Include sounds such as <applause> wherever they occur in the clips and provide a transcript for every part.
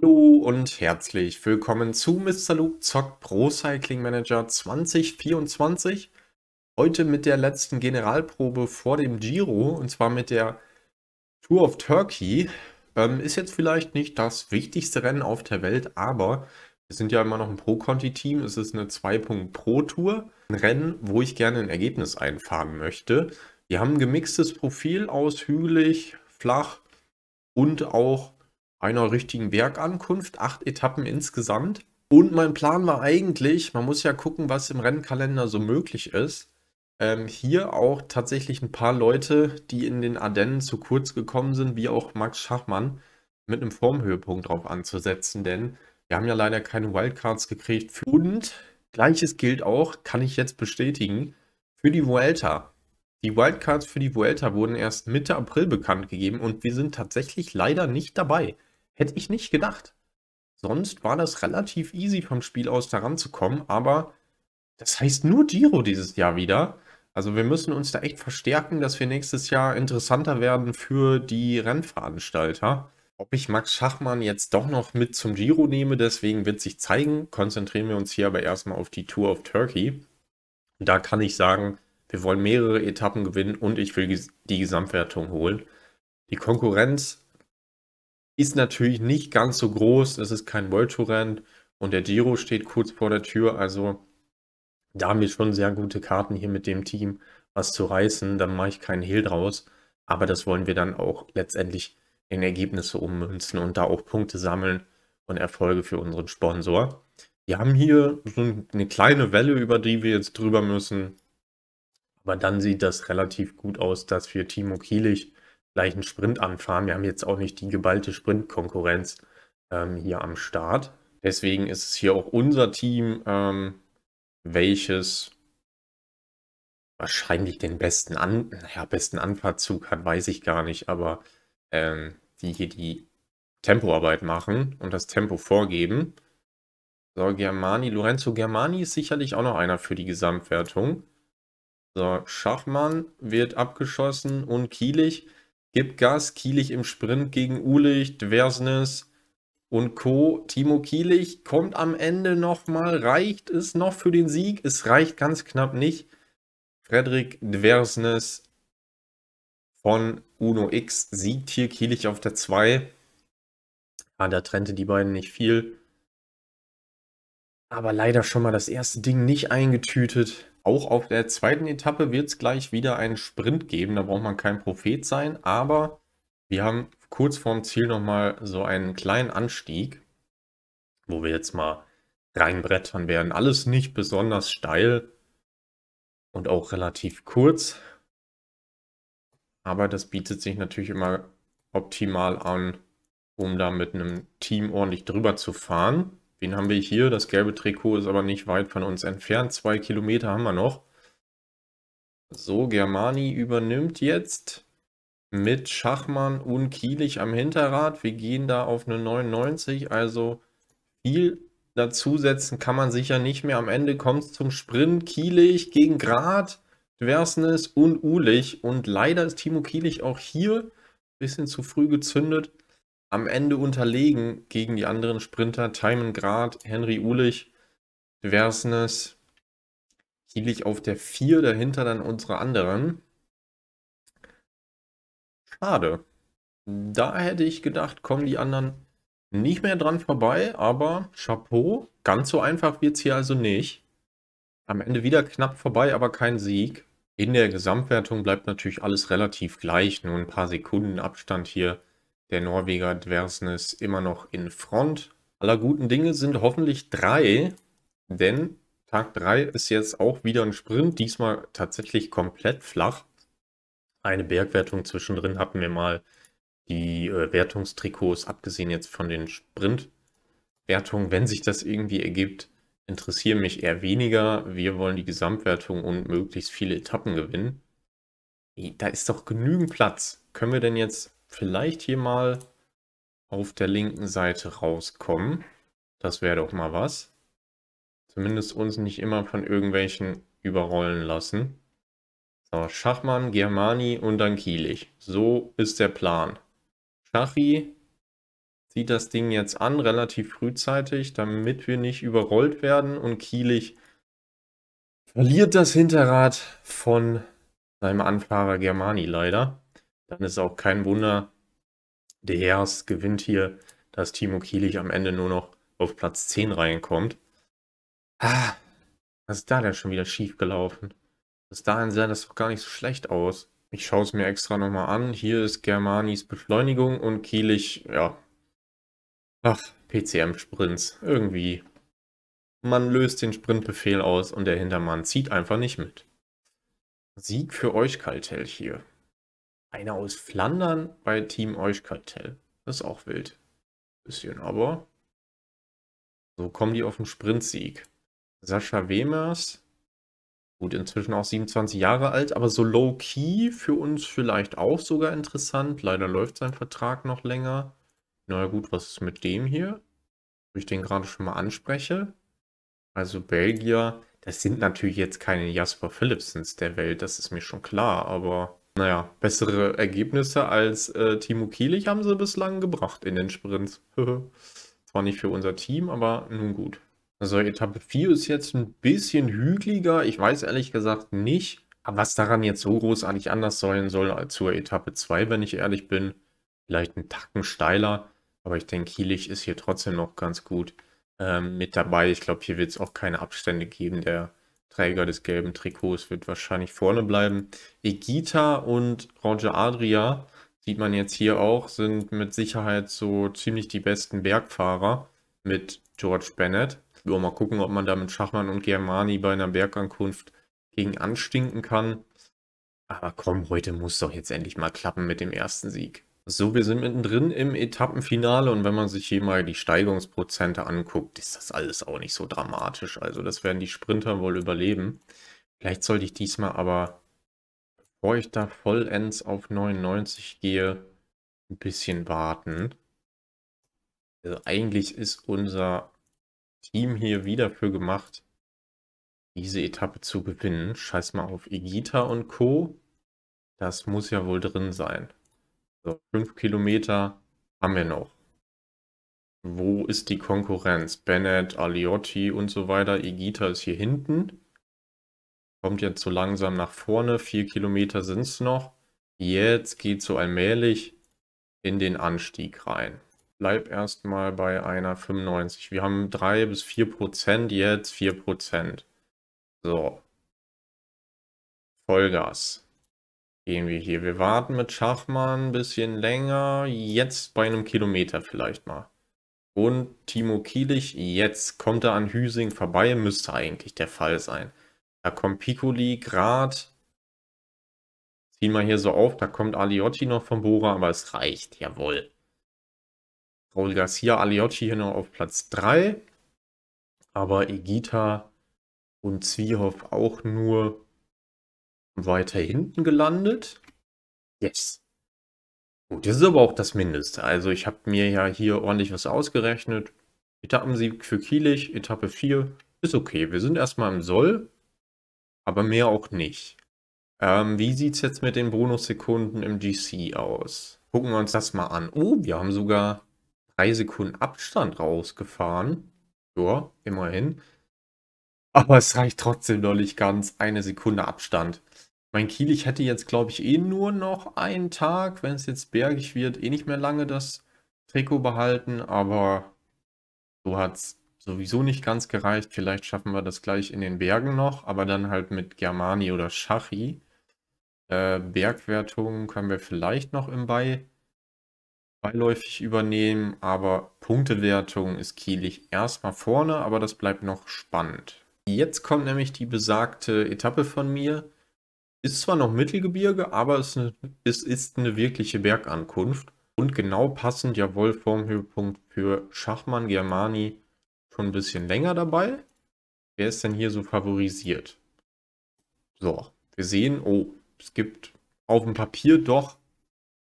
Hallo und herzlich willkommen zu Mr. Luke Zock Pro Cycling Manager 2024. Heute mit der letzten Generalprobe vor dem Giro und zwar mit der Tour of Turkey. Ähm, ist jetzt vielleicht nicht das wichtigste Rennen auf der Welt, aber wir sind ja immer noch ein Pro-Conti-Team. Es ist eine 2-Punkt-Pro-Tour. Ein Rennen, wo ich gerne ein Ergebnis einfahren möchte. Wir haben ein gemixtes Profil aus hügelig, flach und auch einer richtigen Bergankunft, acht Etappen insgesamt. Und mein Plan war eigentlich, man muss ja gucken, was im Rennkalender so möglich ist. Ähm, hier auch tatsächlich ein paar Leute, die in den Ardennen zu kurz gekommen sind, wie auch Max Schachmann, mit einem Formhöhepunkt drauf anzusetzen, denn wir haben ja leider keine Wildcards gekriegt. Und gleiches gilt auch, kann ich jetzt bestätigen, für die Vuelta. Die Wildcards für die Vuelta wurden erst Mitte April bekannt gegeben und wir sind tatsächlich leider nicht dabei. Hätte ich nicht gedacht. Sonst war das relativ easy vom Spiel aus daran zu kommen, aber das heißt nur Giro dieses Jahr wieder. Also wir müssen uns da echt verstärken, dass wir nächstes Jahr interessanter werden für die Rennveranstalter. Ob ich Max Schachmann jetzt doch noch mit zum Giro nehme, deswegen wird sich zeigen. Konzentrieren wir uns hier aber erstmal auf die Tour of Turkey. Da kann ich sagen, wir wollen mehrere Etappen gewinnen und ich will die Gesamtwertung holen. Die Konkurrenz ist natürlich nicht ganz so groß. Es ist kein World Tour Rand und der Giro steht kurz vor der Tür. Also da haben wir schon sehr gute Karten hier mit dem Team, was zu reißen. Dann mache ich keinen Hehl draus. Aber das wollen wir dann auch letztendlich in Ergebnisse ummünzen und da auch Punkte sammeln und Erfolge für unseren Sponsor. Wir haben hier so eine kleine Welle, über die wir jetzt drüber müssen. Aber dann sieht das relativ gut aus, dass wir Timo Kielich gleichen Sprint anfahren. Wir haben jetzt auch nicht die geballte Sprintkonkurrenz ähm, hier am Start. Deswegen ist es hier auch unser Team, ähm, welches wahrscheinlich den besten, An ja, besten Anfahrtzug hat, weiß ich gar nicht, aber ähm, die hier die Tempoarbeit machen und das Tempo vorgeben. So, Germani, Lorenzo Germani ist sicherlich auch noch einer für die Gesamtwertung. So, Schachmann wird abgeschossen und Kielich. Gib Gas, Kielich im Sprint gegen Ulich, Dversnes und Co. Timo Kielich kommt am Ende nochmal. Reicht es noch für den Sieg? Es reicht ganz knapp nicht. Frederik Dversnes von Uno X siegt hier Kielich auf der 2. Ah, da trennte die beiden nicht viel. Aber leider schon mal das erste Ding nicht eingetütet. Auch auf der zweiten Etappe wird es gleich wieder einen Sprint geben. Da braucht man kein Prophet sein. Aber wir haben kurz vorm Ziel nochmal so einen kleinen Anstieg, wo wir jetzt mal reinbrettern werden. Alles nicht besonders steil und auch relativ kurz. Aber das bietet sich natürlich immer optimal an, um da mit einem Team ordentlich drüber zu fahren. Wen haben wir hier? Das gelbe Trikot ist aber nicht weit von uns entfernt. Zwei Kilometer haben wir noch. So, Germani übernimmt jetzt mit Schachmann und Kielich am Hinterrad. Wir gehen da auf eine 99, also viel dazusetzen kann man sicher nicht mehr. Am Ende kommt es zum Sprint. Kielich gegen Grad, Dwersnes und Ulich. Und leider ist Timo Kielich auch hier ein bisschen zu früh gezündet am Ende unterlegen gegen die anderen Sprinter. Timon Grad, Henry Ulich, Versnes, Hielig auf der 4, dahinter dann unsere anderen. Schade. Da hätte ich gedacht, kommen die anderen nicht mehr dran vorbei, aber Chapeau, ganz so einfach wird es hier also nicht. Am Ende wieder knapp vorbei, aber kein Sieg. In der Gesamtwertung bleibt natürlich alles relativ gleich, nur ein paar Sekunden Abstand hier der Norweger Dversen ist immer noch in Front. Aller guten Dinge sind hoffentlich drei, denn Tag 3 ist jetzt auch wieder ein Sprint, diesmal tatsächlich komplett flach. Eine Bergwertung zwischendrin hatten wir mal die äh, Wertungstrikots, abgesehen jetzt von den Sprintwertungen. Wenn sich das irgendwie ergibt, interessieren mich eher weniger. Wir wollen die Gesamtwertung und möglichst viele Etappen gewinnen. Da ist doch genügend Platz. Können wir denn jetzt vielleicht hier mal auf der linken Seite rauskommen. Das wäre doch mal was. Zumindest uns nicht immer von irgendwelchen überrollen lassen. So, Schachmann, Germani und dann Kielich. So ist der Plan. Schachi zieht das Ding jetzt an, relativ frühzeitig, damit wir nicht überrollt werden. Und Kielich verliert das Hinterrad von seinem Anfahrer Germani leider dann ist auch kein Wunder, der Heers gewinnt hier, dass Timo Kielich am Ende nur noch auf Platz 10 reinkommt. Ah, was ist da denn schon wieder schief gelaufen? Bis dahin sah das doch gar nicht so schlecht aus. Ich schaue es mir extra nochmal an. Hier ist Germanis Beschleunigung und Kielich, ja. Ach, PCM-Sprints. Irgendwie. Man löst den Sprintbefehl aus und der Hintermann zieht einfach nicht mit. Sieg für euch, Kaltel hier. Einer aus Flandern bei Team Euchkartell. Das ist auch wild. Bisschen, aber so kommen die auf den Sprintsieg. Sascha Wemers, gut, inzwischen auch 27 Jahre alt, aber so low-key für uns vielleicht auch sogar interessant. Leider läuft sein Vertrag noch länger. Na gut, was ist mit dem hier? Wo ich den gerade schon mal anspreche. Also Belgier, das sind natürlich jetzt keine Jasper Philipsens der Welt, das ist mir schon klar, aber naja, bessere Ergebnisse als äh, Timo Kielich haben sie bislang gebracht in den Sprints. <laughs> Zwar nicht für unser Team, aber nun gut. Also Etappe 4 ist jetzt ein bisschen hügeliger. Ich weiß ehrlich gesagt nicht, was daran jetzt so großartig anders sein soll als zur Etappe 2, wenn ich ehrlich bin. Vielleicht ein Tacken steiler, aber ich denke, Kielich ist hier trotzdem noch ganz gut ähm, mit dabei. Ich glaube, hier wird es auch keine Abstände geben. Der Träger des gelben Trikots wird wahrscheinlich vorne bleiben. Egita und Roger Adria, sieht man jetzt hier auch, sind mit Sicherheit so ziemlich die besten Bergfahrer mit George Bennett. Wir mal gucken, ob man da mit Schachmann und Germani bei einer Bergankunft gegen anstinken kann. Aber komm, heute muss doch jetzt endlich mal klappen mit dem ersten Sieg. So, wir sind mittendrin im Etappenfinale und wenn man sich hier mal die Steigerungsprozente anguckt, ist das alles auch nicht so dramatisch. Also das werden die Sprinter wohl überleben. Vielleicht sollte ich diesmal aber, bevor ich da vollends auf 99 gehe, ein bisschen warten. Also eigentlich ist unser Team hier wieder für gemacht, diese Etappe zu gewinnen. Scheiß mal auf Egita und Co. Das muss ja wohl drin sein. So, fünf Kilometer haben wir noch. Wo ist die Konkurrenz? Bennett, Aliotti und so weiter. Igita ist hier hinten. Kommt jetzt so langsam nach vorne. Vier Kilometer sind es noch. Jetzt geht so allmählich in den Anstieg rein. Bleib erstmal bei einer 95. Wir haben 3 bis 4 Prozent, jetzt 4 Prozent. So. Vollgas gehen wir hier. Wir warten mit Schachmann ein bisschen länger. Jetzt bei einem Kilometer vielleicht mal. Und Timo Kielich, jetzt kommt er an Hüsing vorbei. Müsste eigentlich der Fall sein. Da kommt Piccoli, gerade. Ziehen wir hier so auf. Da kommt Aliotti noch vom Bora, aber es reicht. Jawohl. Raul Garcia, Aliotti hier noch auf Platz 3. Aber Egita und Zwiehoff auch nur weiter hinten gelandet. Yes. Gut, das ist aber auch das Mindeste. Also ich habe mir ja hier ordentlich was ausgerechnet. Etappensieg für Kielich, Etappe 4. Ist okay, wir sind erstmal im Soll, aber mehr auch nicht. Ähm, wie sieht es jetzt mit den Bonussekunden im GC aus? Gucken wir uns das mal an. Oh, wir haben sogar 3 Sekunden Abstand rausgefahren. Ja, immerhin. Aber es reicht trotzdem noch nicht ganz. Eine Sekunde Abstand mein Kiel, ich hätte jetzt, glaube ich, eh nur noch einen Tag, wenn es jetzt bergig wird, eh nicht mehr lange das Trikot behalten, aber so hat es sowieso nicht ganz gereicht. Vielleicht schaffen wir das gleich in den Bergen noch, aber dann halt mit Germani oder Schachi. Äh, Bergwertungen können wir vielleicht noch im Bei beiläufig übernehmen, aber Punktewertung ist Kielich erstmal vorne, aber das bleibt noch spannend. Jetzt kommt nämlich die besagte Etappe von mir. Ist zwar noch Mittelgebirge, aber es, es ist eine wirkliche Bergankunft. Und genau passend jawohl vorm Höhepunkt für Schachmann Germani schon ein bisschen länger dabei. Wer ist denn hier so favorisiert? So, wir sehen, oh, es gibt auf dem Papier doch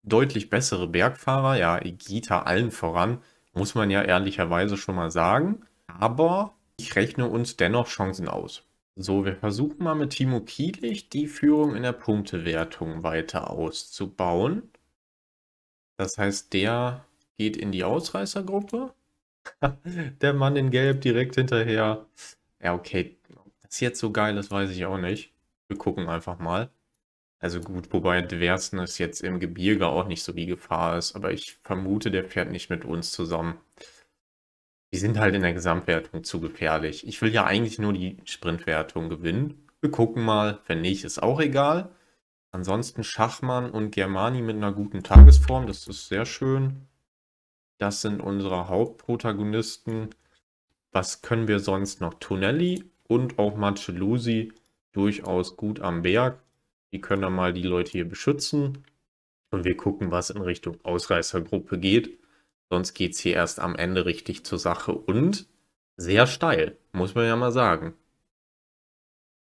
deutlich bessere Bergfahrer. Ja, Egita allen voran, muss man ja ehrlicherweise schon mal sagen. Aber ich rechne uns dennoch Chancen aus. So, wir versuchen mal mit Timo Kielich die Führung in der Punktewertung weiter auszubauen. Das heißt, der geht in die Ausreißergruppe. <laughs> der Mann in Gelb direkt hinterher. Ja, okay. Das ist jetzt so geil, das weiß ich auch nicht. Wir gucken einfach mal. Also gut, wobei Dwersen ist jetzt im Gebirge auch nicht so die Gefahr ist, aber ich vermute, der fährt nicht mit uns zusammen die sind halt in der Gesamtwertung zu gefährlich. Ich will ja eigentlich nur die Sprintwertung gewinnen. Wir gucken mal, wenn nicht, ist auch egal. Ansonsten Schachmann und Germani mit einer guten Tagesform, das ist sehr schön. Das sind unsere Hauptprotagonisten. Was können wir sonst noch? Tonelli und auch Marcellusi durchaus gut am Berg. Die können dann mal die Leute hier beschützen. Und wir gucken, was in Richtung Ausreißergruppe geht. Sonst geht es hier erst am Ende richtig zur Sache und sehr steil, muss man ja mal sagen.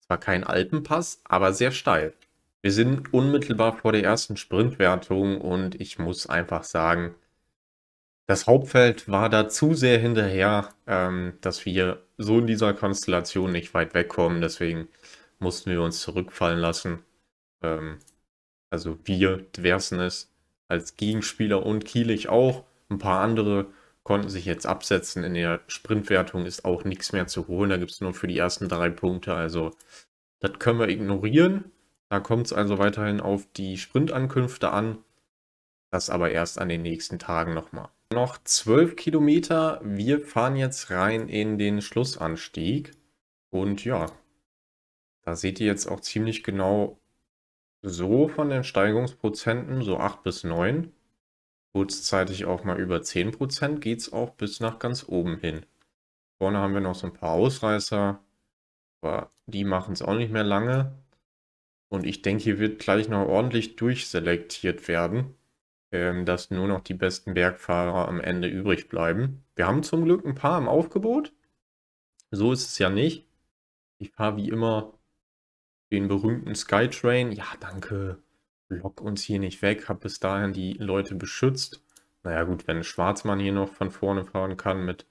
Zwar kein Alpenpass, aber sehr steil. Wir sind unmittelbar vor der ersten Sprintwertung und ich muss einfach sagen, das Hauptfeld war da zu sehr hinterher, ähm, dass wir so in dieser Konstellation nicht weit wegkommen. Deswegen mussten wir uns zurückfallen lassen. Ähm, also wir, Dversen es, als Gegenspieler und Kielich auch. Ein paar andere konnten sich jetzt absetzen. In der Sprintwertung ist auch nichts mehr zu holen. Da gibt es nur für die ersten drei Punkte. Also das können wir ignorieren. Da kommt es also weiterhin auf die Sprintankünfte an. Das aber erst an den nächsten Tagen nochmal. Noch 12 Kilometer. Wir fahren jetzt rein in den Schlussanstieg. Und ja, da seht ihr jetzt auch ziemlich genau so von den Steigungsprozenten, so 8 bis 9 kurzzeitig auch mal über 10%, geht es auch bis nach ganz oben hin. Vorne haben wir noch so ein paar Ausreißer, aber die machen es auch nicht mehr lange. Und ich denke, hier wird gleich noch ordentlich durchselektiert werden, ähm, dass nur noch die besten Bergfahrer am Ende übrig bleiben. Wir haben zum Glück ein paar im Aufgebot. So ist es ja nicht. Ich fahre wie immer den berühmten Skytrain. Ja, danke lock uns hier nicht weg, habe bis dahin die Leute beschützt. Naja gut, wenn Schwarzmann hier noch von vorne fahren kann mit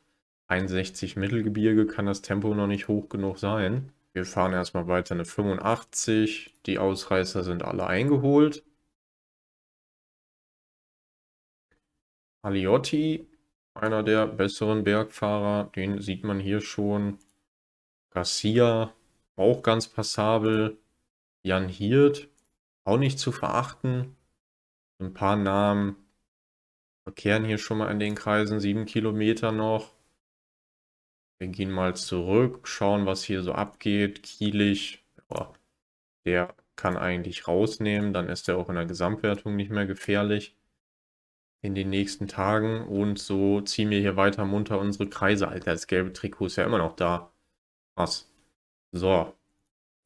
61 Mittelgebirge, kann das Tempo noch nicht hoch genug sein. Wir fahren erstmal weiter eine 85. Die Ausreißer sind alle eingeholt. Aliotti, einer der besseren Bergfahrer, den sieht man hier schon. Garcia, auch ganz passabel. Jan Hirt, auch nicht zu verachten. Ein paar Namen verkehren hier schon mal in den Kreisen, sieben Kilometer noch. Wir gehen mal zurück, schauen, was hier so abgeht. Kielich, boah, der kann eigentlich rausnehmen, dann ist er auch in der Gesamtwertung nicht mehr gefährlich in den nächsten Tagen und so ziehen wir hier weiter munter unsere Kreise. Alter, das gelbe Trikot ist ja immer noch da. Krass. So,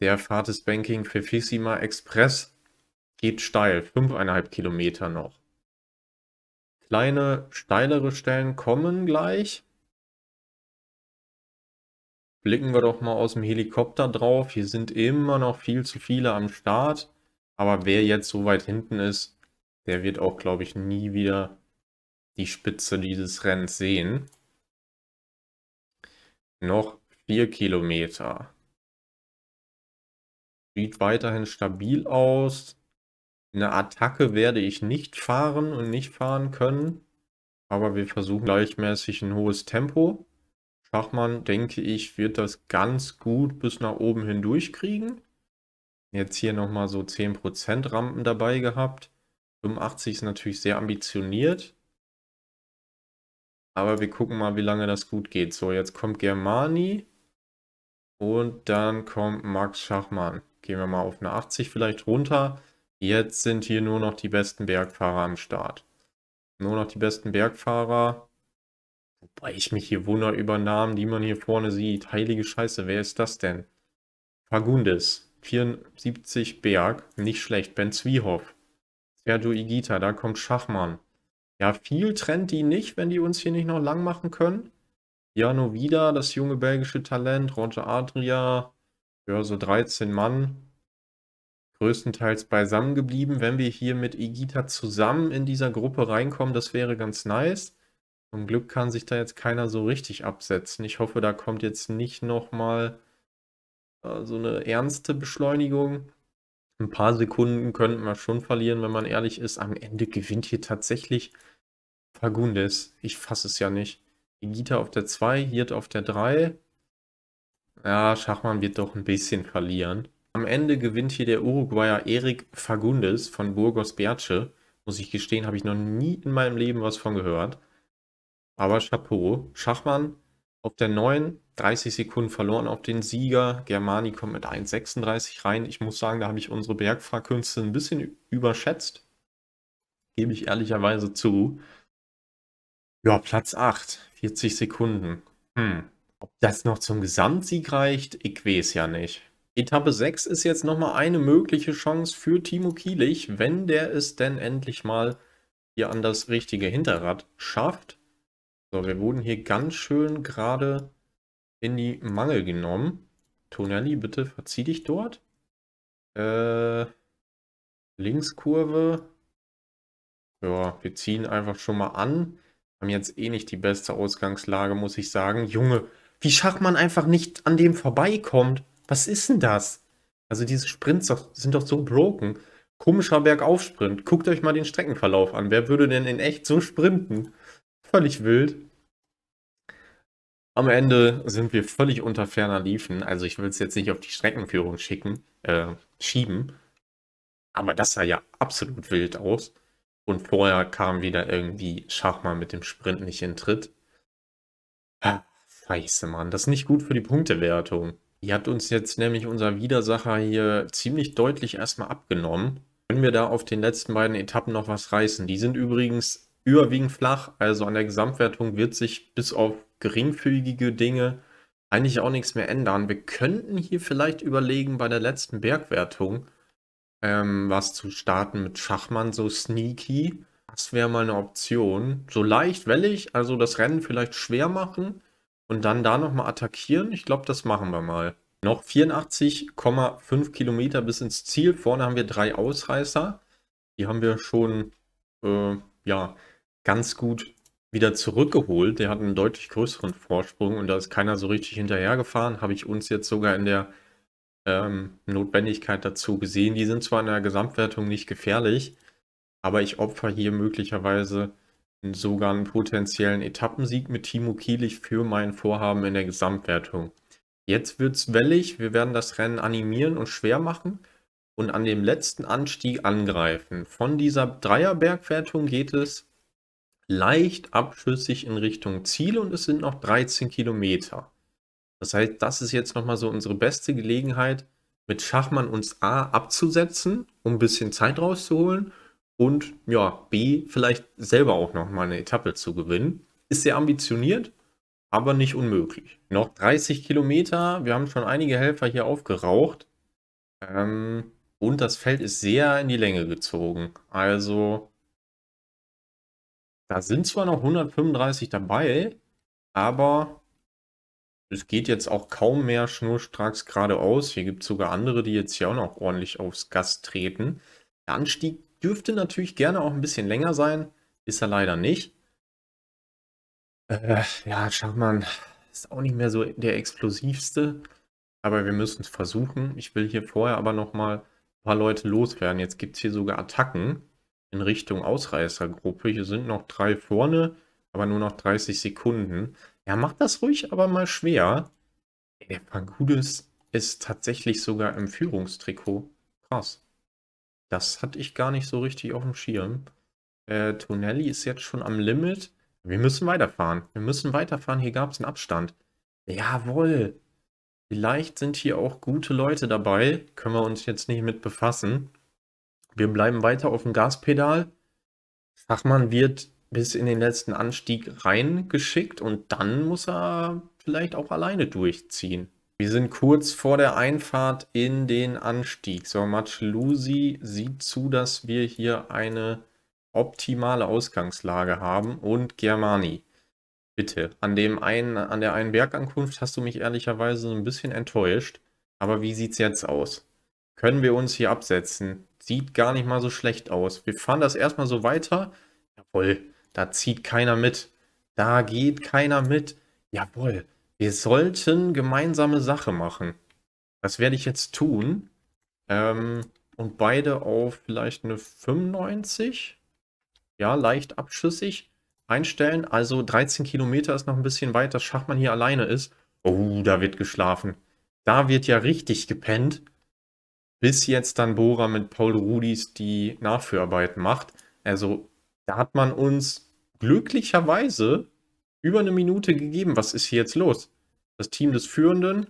der Fahrt Fahrtes Banking Fifissima Express geht steil, 5,5 Kilometer noch. Kleine, steilere Stellen kommen gleich. Blicken wir doch mal aus dem Helikopter drauf. Hier sind immer noch viel zu viele am Start. Aber wer jetzt so weit hinten ist, der wird auch, glaube ich, nie wieder die Spitze dieses Rennens sehen. Noch 4 Kilometer. Sieht weiterhin stabil aus. Eine Attacke werde ich nicht fahren und nicht fahren können. Aber wir versuchen gleichmäßig ein hohes Tempo. Schachmann, denke ich, wird das ganz gut bis nach oben hindurch kriegen. Jetzt hier nochmal so 10% Rampen dabei gehabt. 85 ist natürlich sehr ambitioniert. Aber wir gucken mal, wie lange das gut geht. So, jetzt kommt Germani. Und dann kommt Max Schachmann. Gehen wir mal auf eine 80 vielleicht runter. Jetzt sind hier nur noch die besten Bergfahrer am Start. Nur noch die besten Bergfahrer. Wobei ich mich hier wunder über Namen, die man hier vorne sieht. Heilige Scheiße, wer ist das denn? Fagundes, 74 Berg, nicht schlecht. Ben Zwiehoff, Sergio Igita, da kommt Schachmann. Ja, viel trennt die nicht, wenn die uns hier nicht noch lang machen können. Jano wieder, das junge belgische Talent, Roger Adria, ja, so 13 Mann größtenteils beisammen geblieben. Wenn wir hier mit Egita zusammen in dieser Gruppe reinkommen, das wäre ganz nice. Zum Glück kann sich da jetzt keiner so richtig absetzen. Ich hoffe, da kommt jetzt nicht nochmal äh, so eine ernste Beschleunigung. Ein paar Sekunden könnten wir schon verlieren, wenn man ehrlich ist. Am Ende gewinnt hier tatsächlich Fagundes. Ich fasse es ja nicht. Egita auf der 2, Hirt auf der 3. Ja, Schachmann wird doch ein bisschen verlieren. Am Ende gewinnt hier der Uruguayer Eric Fagundes von Burgos Berce. Muss ich gestehen, habe ich noch nie in meinem Leben was von gehört. Aber Chapeau. Schachmann auf der 9, 30 Sekunden verloren auf den Sieger. Germani kommt mit 1,36 rein. Ich muss sagen, da habe ich unsere Bergfahrkünste ein bisschen überschätzt. Gebe ich ehrlicherweise zu. Ja, Platz 8, 40 Sekunden. Hm. Ob das noch zum Gesamtsieg reicht, ich weiß ja nicht. Etappe 6 ist jetzt nochmal eine mögliche Chance für Timo Kielich, wenn der es denn endlich mal hier an das richtige Hinterrad schafft. So, wir wurden hier ganz schön gerade in die Mangel genommen. Tonelli, bitte verzieh dich dort. Äh, Linkskurve. Ja, wir ziehen einfach schon mal an. Haben jetzt eh nicht die beste Ausgangslage, muss ich sagen. Junge, wie schafft man einfach nicht an dem vorbeikommt. Was ist denn das? Also diese Sprints sind doch so broken. Komischer Bergaufsprint. Guckt euch mal den Streckenverlauf an. Wer würde denn in echt so sprinten? Völlig wild. Am Ende sind wir völlig unter ferner Liefen. Also ich will es jetzt nicht auf die Streckenführung schicken, äh, schieben. Aber das sah ja absolut wild aus. Und vorher kam wieder irgendwie Schachmann mit dem Sprint nicht in Tritt. Ah, scheiße, Mann. Das ist nicht gut für die Punktewertung. Ihr habt uns jetzt nämlich unser Widersacher hier ziemlich deutlich erstmal abgenommen. Können wir da auf den letzten beiden Etappen noch was reißen? Die sind übrigens überwiegend flach, also an der Gesamtwertung wird sich bis auf geringfügige Dinge eigentlich auch nichts mehr ändern. Wir könnten hier vielleicht überlegen, bei der letzten Bergwertung ähm, was zu starten mit Schachmann, so sneaky. Das wäre mal eine Option. So leicht wellig, also das Rennen vielleicht schwer machen, und dann da nochmal attackieren. Ich glaube, das machen wir mal. Noch 84,5 Kilometer bis ins Ziel. Vorne haben wir drei Ausreißer. Die haben wir schon äh, ja, ganz gut wieder zurückgeholt. Der hat einen deutlich größeren Vorsprung und da ist keiner so richtig hinterhergefahren. Habe ich uns jetzt sogar in der ähm, Notwendigkeit dazu gesehen. Die sind zwar in der Gesamtwertung nicht gefährlich, aber ich opfer hier möglicherweise sogar einen potenziellen Etappensieg mit Timo Kielich für mein Vorhaben in der Gesamtwertung. Jetzt wird's wellig, wir werden das Rennen animieren und schwer machen und an dem letzten Anstieg angreifen. Von dieser Dreierbergwertung geht es leicht abschüssig in Richtung Ziel und es sind noch 13 Kilometer. Das heißt, das ist jetzt nochmal so unsere beste Gelegenheit, mit Schachmann uns A abzusetzen, um ein bisschen Zeit rauszuholen und ja, B, vielleicht selber auch nochmal eine Etappe zu gewinnen. Ist sehr ambitioniert, aber nicht unmöglich. Noch 30 Kilometer, wir haben schon einige Helfer hier aufgeraucht. Ähm, und das Feld ist sehr in die Länge gezogen. Also, da sind zwar noch 135 dabei, aber es geht jetzt auch kaum mehr schnurstracks geradeaus. Hier gibt es sogar andere, die jetzt hier auch noch ordentlich aufs Gas treten. Der Anstieg dürfte natürlich gerne auch ein bisschen länger sein. Ist er leider nicht. Äh, ja, mal, ist auch nicht mehr so der explosivste. Aber wir müssen es versuchen. Ich will hier vorher aber nochmal ein paar Leute loswerden. Jetzt gibt es hier sogar Attacken in Richtung Ausreißergruppe. Hier sind noch drei vorne, aber nur noch 30 Sekunden. Ja, macht das ruhig, aber mal schwer. Der Pangudes ist tatsächlich sogar im Führungstrikot. Krass. Das hatte ich gar nicht so richtig auf dem Schirm. Äh, Tonelli ist jetzt schon am Limit. Wir müssen weiterfahren. Wir müssen weiterfahren. Hier gab es einen Abstand. Jawohl. Vielleicht sind hier auch gute Leute dabei. Können wir uns jetzt nicht mit befassen. Wir bleiben weiter auf dem Gaspedal. Fachmann wird bis in den letzten Anstieg reingeschickt und dann muss er vielleicht auch alleine durchziehen. Wir sind kurz vor der Einfahrt in den Anstieg. So, Match Lucy sieht zu, dass wir hier eine optimale Ausgangslage haben und Germani. Bitte, an, dem einen, an der einen Bergankunft hast du mich ehrlicherweise ein bisschen enttäuscht. Aber wie sieht es jetzt aus? Können wir uns hier absetzen? Sieht gar nicht mal so schlecht aus. Wir fahren das erstmal so weiter. Jawohl, da zieht keiner mit. Da geht keiner mit. Jawohl, wir sollten gemeinsame Sache machen. Das werde ich jetzt tun. Ähm, und beide auf vielleicht eine 95. Ja, leicht abschüssig einstellen. Also 13 Kilometer ist noch ein bisschen weit, dass Schachmann hier alleine ist. Oh, da wird geschlafen. Da wird ja richtig gepennt. Bis jetzt dann Bora mit Paul Rudis die Nachführarbeiten macht. Also da hat man uns glücklicherweise über eine Minute gegeben. Was ist hier jetzt los? Das Team des Führenden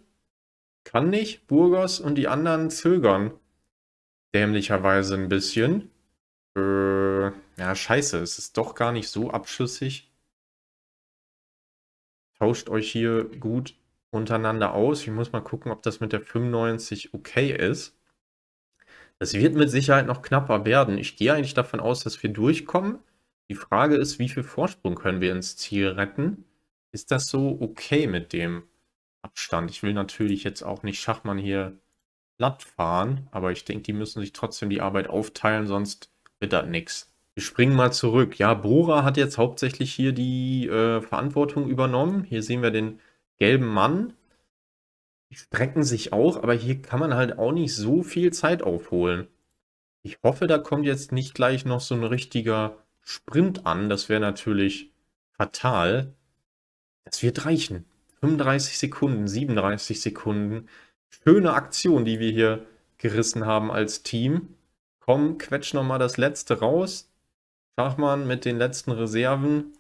kann nicht. Burgos und die anderen zögern. Dämlicherweise ein bisschen. Äh, ja, scheiße. Es ist doch gar nicht so abschüssig. Tauscht euch hier gut untereinander aus. Ich muss mal gucken, ob das mit der 95 okay ist. Das wird mit Sicherheit noch knapper werden. Ich gehe eigentlich davon aus, dass wir durchkommen. Die Frage ist, wie viel Vorsprung können wir ins Ziel retten? Ist das so okay mit dem Abstand? Ich will natürlich jetzt auch nicht Schachmann hier platt fahren, aber ich denke, die müssen sich trotzdem die Arbeit aufteilen, sonst wird das nichts. Wir springen mal zurück. Ja, Bora hat jetzt hauptsächlich hier die äh, Verantwortung übernommen. Hier sehen wir den gelben Mann. Die strecken sich auch, aber hier kann man halt auch nicht so viel Zeit aufholen. Ich hoffe, da kommt jetzt nicht gleich noch so ein richtiger Sprint an. Das wäre natürlich fatal. Das wird reichen. 35 Sekunden, 37 Sekunden. Schöne Aktion, die wir hier gerissen haben als Team. Komm, quetsch nochmal das letzte raus. Schachmann mit den letzten Reserven.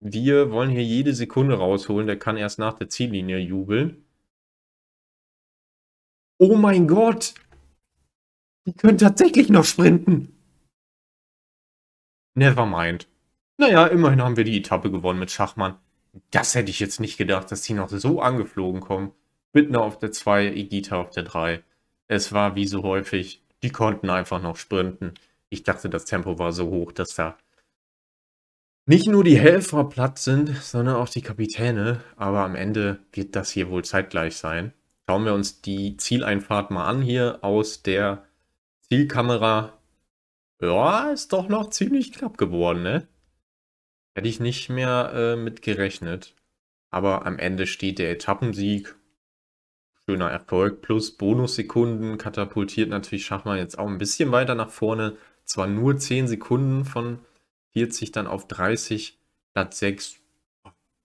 Wir wollen hier jede Sekunde rausholen. Der kann erst nach der Ziellinie jubeln. Oh mein Gott! Die können tatsächlich noch sprinten. Never mind. Naja, immerhin haben wir die Etappe gewonnen mit Schachmann. Das hätte ich jetzt nicht gedacht, dass die noch so angeflogen kommen. Bittner auf der 2, Igita auf der 3. Es war wie so häufig, die konnten einfach noch sprinten. Ich dachte, das Tempo war so hoch, dass da nicht nur die Helfer platt sind, sondern auch die Kapitäne. Aber am Ende wird das hier wohl zeitgleich sein. Schauen wir uns die Zieleinfahrt mal an hier aus der Zielkamera. Ja, ist doch noch ziemlich knapp geworden, ne? Hätte ich nicht mehr äh, mit gerechnet. Aber am Ende steht der Etappensieg. Schöner Erfolg plus Bonussekunden katapultiert natürlich Schachmann jetzt auch ein bisschen weiter nach vorne. Zwar nur 10 Sekunden von 40 dann auf 30, Platz 6.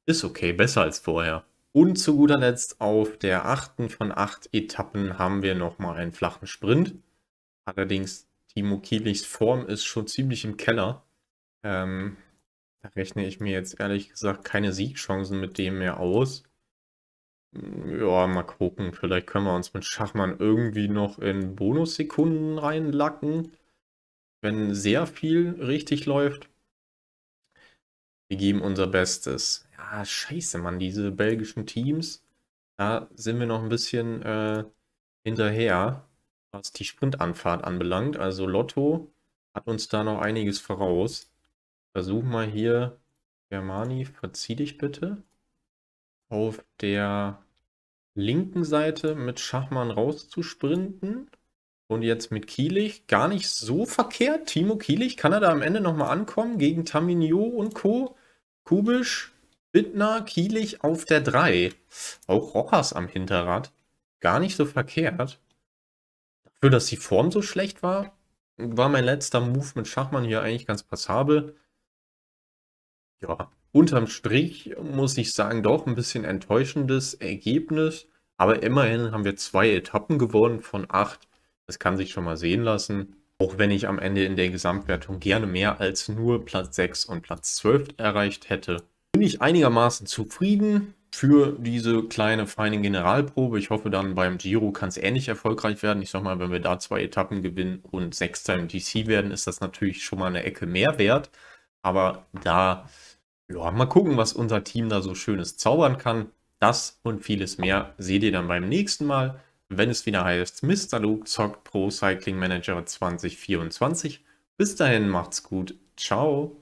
Ist okay, besser als vorher. Und zu guter Letzt auf der achten von acht Etappen haben wir nochmal einen flachen Sprint. Allerdings Timo Kielichs Form ist schon ziemlich im Keller. Ähm, da rechne ich mir jetzt ehrlich gesagt keine Siegchancen mit dem mehr aus. Hm, ja, mal gucken. Vielleicht können wir uns mit Schachmann irgendwie noch in Bonussekunden reinlacken, wenn sehr viel richtig läuft. Wir geben unser Bestes. Ja, scheiße, Mann, diese belgischen Teams. Da sind wir noch ein bisschen äh, hinterher was die Sprintanfahrt anbelangt. Also Lotto hat uns da noch einiges voraus. Versuch mal hier, Germani, verzieh dich bitte. Auf der linken Seite mit Schachmann rauszusprinten. Und jetzt mit Kielich gar nicht so verkehrt. Timo Kielich, kann er da am Ende nochmal ankommen gegen Tamino und Co. Kubisch, Bittner, Kielich auf der 3. Auch Rochas am Hinterrad. Gar nicht so verkehrt. Für dass die Form so schlecht war, war mein letzter Move mit Schachmann hier eigentlich ganz passabel. Ja, unterm Strich muss ich sagen, doch ein bisschen enttäuschendes Ergebnis. Aber immerhin haben wir zwei Etappen gewonnen von acht. Das kann sich schon mal sehen lassen. Auch wenn ich am Ende in der Gesamtwertung gerne mehr als nur Platz 6 und Platz 12 erreicht hätte. Bin ich einigermaßen zufrieden für diese kleine feine Generalprobe. Ich hoffe dann beim Giro kann es ähnlich erfolgreich werden. Ich sag mal, wenn wir da zwei Etappen gewinnen und Sechster im DC werden, ist das natürlich schon mal eine Ecke mehr wert. Aber da, ja, mal gucken, was unser Team da so Schönes zaubern kann. Das und vieles mehr seht ihr dann beim nächsten Mal, wenn es wieder heißt, Mr. Luke zockt Pro Cycling Manager 2024. Bis dahin, macht's gut. Ciao.